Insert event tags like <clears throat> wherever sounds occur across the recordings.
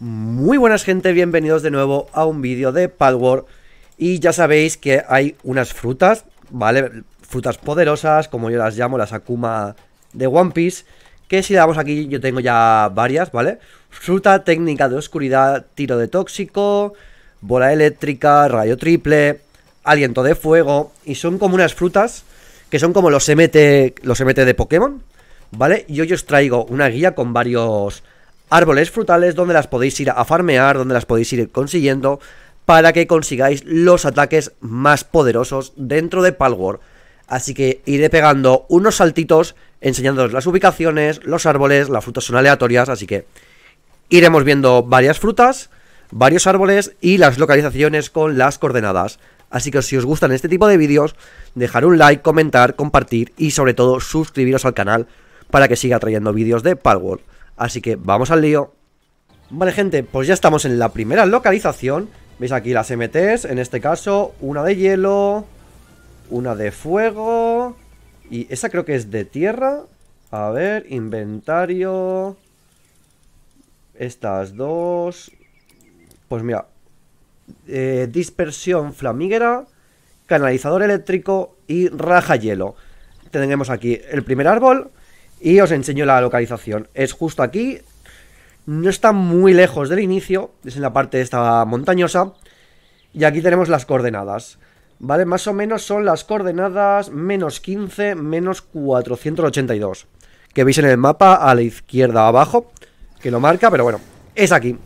Muy buenas gente, bienvenidos de nuevo a un vídeo de Palworld Y ya sabéis que hay unas frutas, ¿vale? Frutas poderosas, como yo las llamo, las Akuma de One Piece Que si le damos aquí, yo tengo ya varias, ¿vale? Fruta técnica de oscuridad, tiro de tóxico, bola eléctrica, rayo triple, aliento de fuego Y son como unas frutas que son como los MT, los MT de Pokémon, ¿vale? Y hoy os traigo una guía con varios árboles frutales donde las podéis ir a farmear, donde las podéis ir consiguiendo para que consigáis los ataques más poderosos dentro de Palworld. Así que iré pegando unos saltitos enseñándoos las ubicaciones, los árboles, las frutas son aleatorias, así que iremos viendo varias frutas, varios árboles y las localizaciones con las coordenadas. Así que si os gustan este tipo de vídeos, dejar un like, comentar, compartir y sobre todo suscribiros al canal para que siga trayendo vídeos de Palworld. Así que vamos al lío. Vale, gente, pues ya estamos en la primera localización. Veis aquí las MTs, en este caso, una de hielo, una de fuego... Y esa creo que es de tierra. A ver, inventario... Estas dos... Pues mira... Eh, dispersión flamígera, canalizador eléctrico y raja hielo. Tenemos aquí el primer árbol, y os enseño la localización. Es justo aquí. No está muy lejos del inicio. Es en la parte de esta montañosa. Y aquí tenemos las coordenadas. ¿Vale? Más o menos son las coordenadas menos 15, menos 482. Que veis en el mapa a la izquierda abajo. Que lo marca, pero bueno. Es aquí.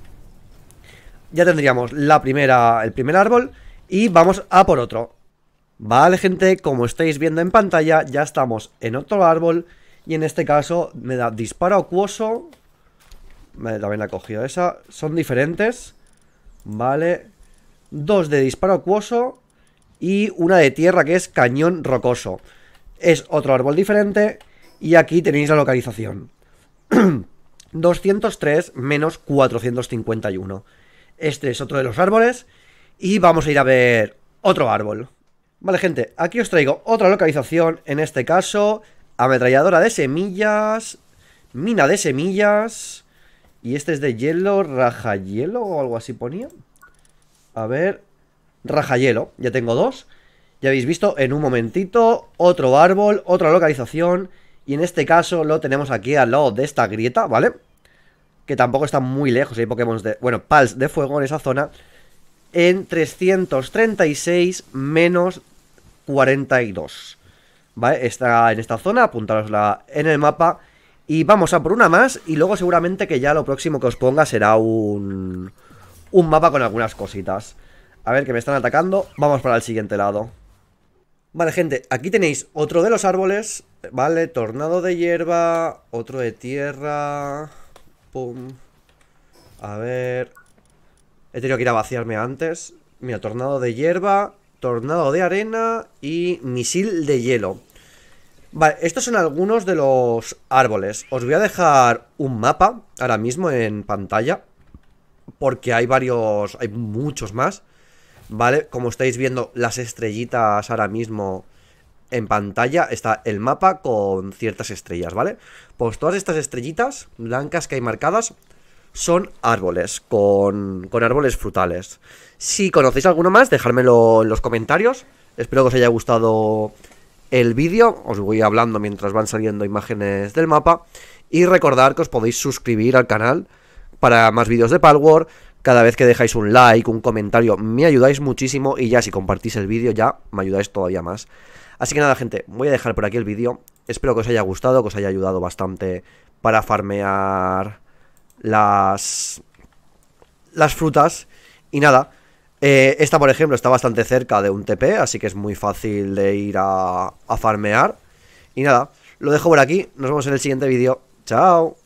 Ya tendríamos la primera, el primer árbol. Y vamos a por otro. Vale, gente, como estáis viendo en pantalla, ya estamos en otro árbol y en este caso me da disparo acuoso. Vale, también la he cogido esa. Son diferentes. Vale. Dos de disparo acuoso. Y una de tierra que es cañón rocoso. Es otro árbol diferente. Y aquí tenéis la localización. 203 <clears throat> menos 451. Este es otro de los árboles. Y vamos a ir a ver otro árbol. Vale, gente, aquí os traigo otra localización. En este caso, Ametralladora de semillas. Mina de semillas. Y este es de hielo, raja hielo o algo así ponía. A ver. hielo. Ya tengo dos. Ya habéis visto en un momentito. Otro árbol, otra localización. Y en este caso lo tenemos aquí al lado de esta grieta, ¿vale? Que tampoco está muy lejos. Hay Pokémon de... Bueno, Pals de fuego en esa zona. En 336 menos 42. ¿Vale? Está en esta zona, apuntarosla en el mapa. Y vamos a por una más y luego seguramente que ya lo próximo que os ponga será un, un mapa con algunas cositas. A ver, que me están atacando. Vamos para el siguiente lado. Vale, gente, aquí tenéis otro de los árboles. Vale, tornado de hierba, otro de tierra... Pum. A ver... He tenido que ir a vaciarme antes. Mira, tornado de hierba, tornado de arena y misil de hielo. Vale, estos son algunos de los árboles. Os voy a dejar un mapa ahora mismo en pantalla. Porque hay varios, hay muchos más. Vale, como estáis viendo las estrellitas ahora mismo en pantalla está el mapa con ciertas estrellas, ¿vale? Pues todas estas estrellitas blancas que hay marcadas son árboles, con, árboles frutales. Si conocéis alguno más, dejármelo en los comentarios. Espero que os haya gustado el vídeo. Os voy hablando mientras van saliendo imágenes del mapa. Y recordar que os podéis suscribir al canal para más vídeos de Palwar. Cada vez que dejáis un like, un comentario, me ayudáis muchísimo. Y ya si compartís el vídeo, ya me ayudáis todavía más. Así que nada, gente, voy a dejar por aquí el vídeo. Espero que os haya gustado, que os haya ayudado bastante para farmear las, las frutas. Y nada, eh, esta por ejemplo está bastante cerca de un TP, así que es muy fácil de ir a, a farmear. Y nada, lo dejo por aquí, nos vemos en el siguiente vídeo. Chao.